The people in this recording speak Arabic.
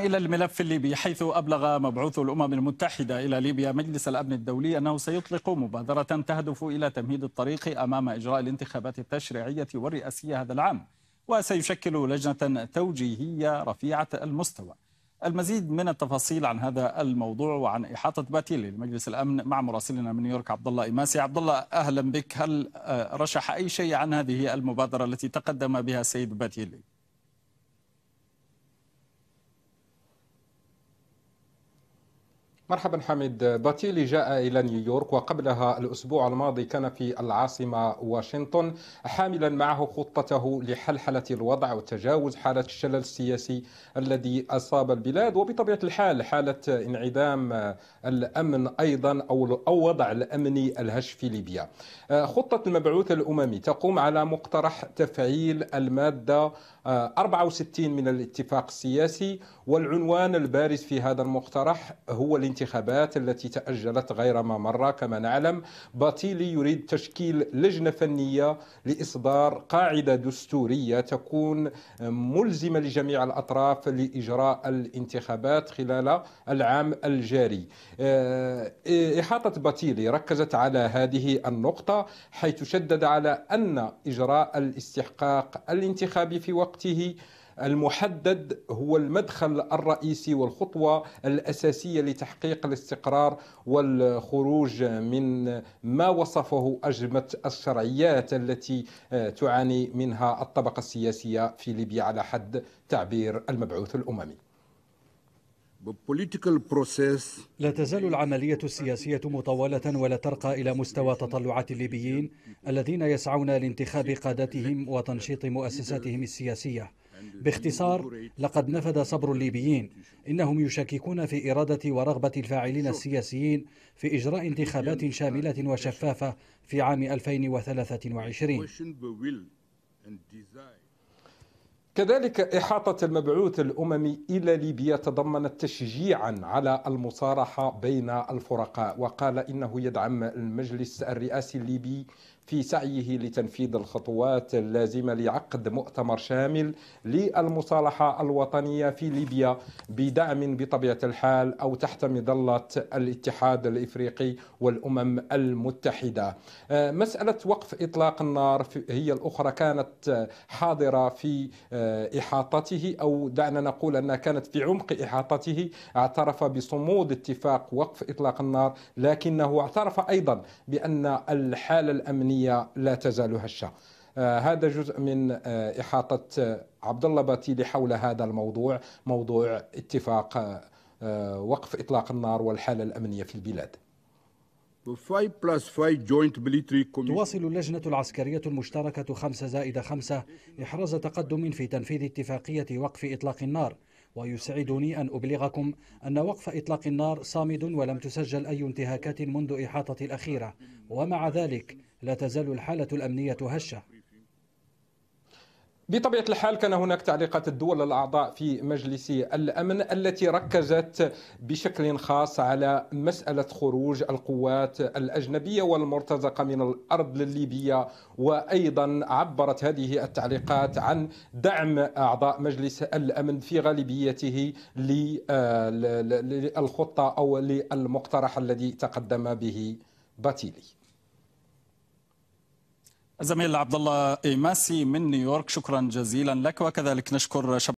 إلى الملف الليبي حيث أبلغ مبعوث الأمم المتحدة إلى ليبيا مجلس الأمن الدولي أنه سيطلق مبادرة تهدف إلى تمهيد الطريق أمام إجراء الانتخابات التشريعية والرئاسية هذا العام وسيشكل لجنة توجيهية رفيعة المستوى المزيد من التفاصيل عن هذا الموضوع وعن إحاطة باتيل لمجلس الأمن مع مراسلنا من نيويورك عبد الله إماسي عبد الله أهلا بك هل آه، رشح أي شيء عن هذه المبادرة التي تقدم بها سيد باتيلي؟ مرحبا حميد باتيلي جاء إلى نيويورك وقبلها الأسبوع الماضي كان في العاصمة واشنطن حاملا معه خطته لحلحلة الوضع وتجاوز حالة الشلل السياسي الذي أصاب البلاد وبطبيعة الحال حالة انعدام الأمن أيضا أو وضع الأمني الهش في ليبيا خطة المبعوث الأممي تقوم على مقترح تفعيل المادة 64 آه، من الاتفاق السياسي والعنوان البارز في هذا المقترح هو الانتفاق الانتخابات التي تأجلت غير ما مرة كما نعلم باطيلي يريد تشكيل لجنة فنية لإصدار قاعدة دستورية تكون ملزمة لجميع الأطراف لإجراء الانتخابات خلال العام الجاري آه، إحاطة باطيلي ركزت على هذه النقطة حيث شدد على أن إجراء الاستحقاق الانتخابي في وقته المحدد هو المدخل الرئيسي والخطوة الأساسية لتحقيق الاستقرار والخروج من ما وصفه أجمة الشرعيات التي آه، تعاني منها الطبقة السياسية في ليبيا على حد تعبير المبعوث الأممي لا تزال العملية السياسية مطولة ولا ترقى إلى مستوى تطلعات الليبيين الذين يسعون لانتخاب قادتهم وتنشيط مؤسساتهم السياسية باختصار لقد نفد صبر الليبيين انهم يشككون في اراده ورغبه الفاعلين السياسيين في اجراء انتخابات شامله وشفافه في عام 2023 كذلك إحاطة المبعوث الأممي إلى ليبيا تضمنت تشجيعا على المصارحة بين الفرقاء وقال إنه يدعم المجلس الرئاسي الليبي في سعيه لتنفيذ الخطوات اللازمه لعقد مؤتمر شامل للمصالحه الوطنيه في ليبيا بدعم بطبيعه الحال او تحت مظله الاتحاد الافريقي والامم المتحده. آه، مساله وقف اطلاق النار هي الاخرى كانت حاضره في آه، إحاطته أو دعنا نقول أنها كانت في عمق إحاطته اعترف بصمود اتفاق وقف إطلاق النار لكنه اعترف أيضا بأن الحالة الأمنية لا تزال هشة آه، هذا جزء من آه، إحاطة آه، عبد الله باتيلي حول هذا الموضوع موضوع اتفاق وقف إطلاق النار والحالة الأمنية في البلاد تواصل اللجنة العسكرية المشتركة خمسة زائد خمسة إحراز تقدم في تنفيذ اتفاقية وقف إطلاق النار ويسعدني أن أبلغكم أن وقف إطلاق النار صامد ولم تسجل أي انتهاكات منذ إحاطة الأخيرة ومع ذلك لا تزال الحالة الأمنية هشة بطبيعة الحال كان هناك تعليقات الدول الأعضاء في مجلس الأمن التي ركزت بشكل خاص على مسألة خروج القوات الأجنبية والمرتزقة من الأرض الليبية وأيضا عبرت هذه التعليقات عن دعم أعضاء مجلس الأمن في غالبيته للخطة أو للمقترح الذي تقدم به باتيلي الزميل عبد الله إيماسي من نيويورك شكرا جزيلا لك وكذلك نشكر شباب